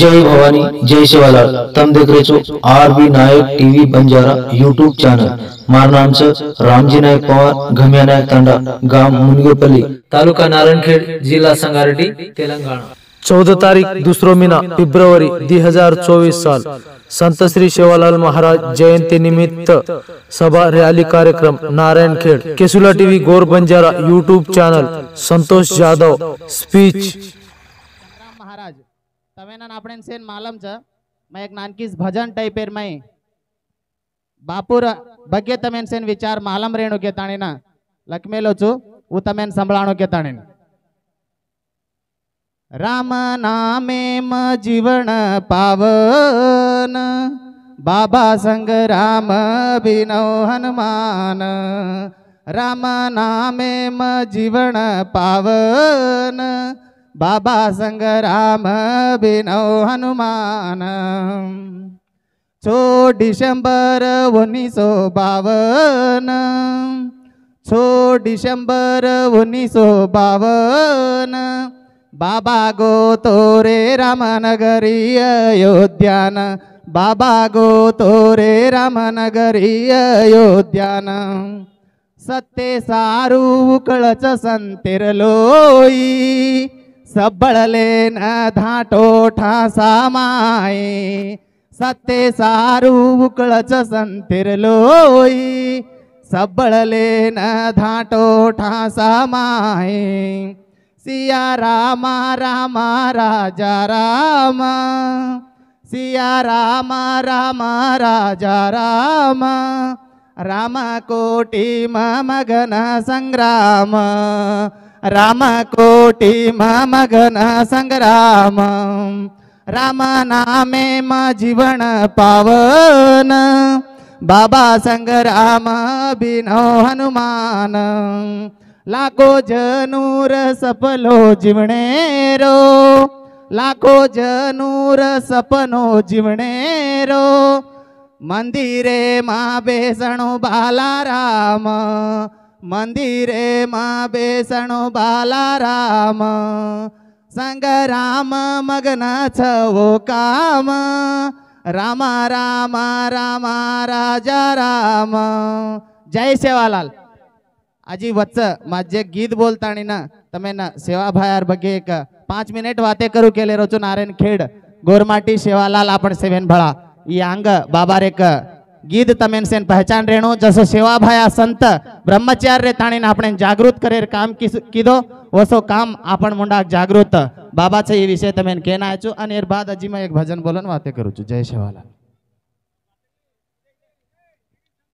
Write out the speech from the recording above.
जय भवानी जय शिवालाल तुम देख रहे हो R B Nayak TV Banjara YouTube channel मारा नाम से रामजी नायक पवार घमिया नायक तांडा गांव मुनगेपल्ली तालुका नारायणखेड़ जिला संगारेड्डी तेलंगाना चौदह तारीख दूसरो महीना हजार चौबीस साल संत श्री शिवालाल महाराज जयंती निमित्त सभा रैली कार्यक्रम नारायण खेड़ केसुला TV Gor Banjara YouTube channel Santosh Yadav speech महाराज तमेन आपण सेन मालम छ मैं एक नानकीस भजन टाइप एर मैं बापुर बगे तमेन सेन विचार मालम रेणु ताणीना। ताने ना लक्ष्मे लो तमेन संभाणो के ताणीन। राम नामे जीवन पावन बाबा संग राम बिनो हनुमान राम नामे जीवन पावन बाबा संग राम बिनव हनुमान छो डिसेंबर उन्नीसो बावन छो डिसेंबर उन्नीसो बावन बाबा गो तोरे रामनगरी अयोध्यान बाबा गो तोरे रामनगरी अयोध्यान सत्ते सारू कळच संतेर लोई सबळलेन धाटो ठासा सते सत्ते सारू उकळच संतिरलोई लोई न धाटो ठासा माये सिया रामा रामा राजा राम सिया रामा रामा राजा राम रामा कोटी मगन संग्राम रामकोटि मा मगन रामनामे मा जीवन पावन बाबा सङ्ग्राम बिनो हनुमान लागो जनूर सपलो जीवनेरो लागो जनूर सपनो जीवनेरो मन्दिरे मा बेसणो बाला राम मंदिरे बालाराम बाला राम राम काम रामा राजा जय सेवालाल आजी वच्च माझे गीत बोलता आणि ना तमे न सेवा भायर बघे एक पाच मिनिट वाते करू केले रोचो नारायण खेड गोरमाटी सेवालाल आपण सेवेन भळा यांग बाबा रेक गीद तमेन सेन पहचान रेनो जसो भाया संत ब्रह्मचार्य रे ठाणेन आपने जागृत करे काम की वसो काम आपन मुंडा जागृत बाबाचे ये विषय तमेन केना अचो अन एर बाद अजीमा एक भजन बोलन वाते करू छु जय सेवाला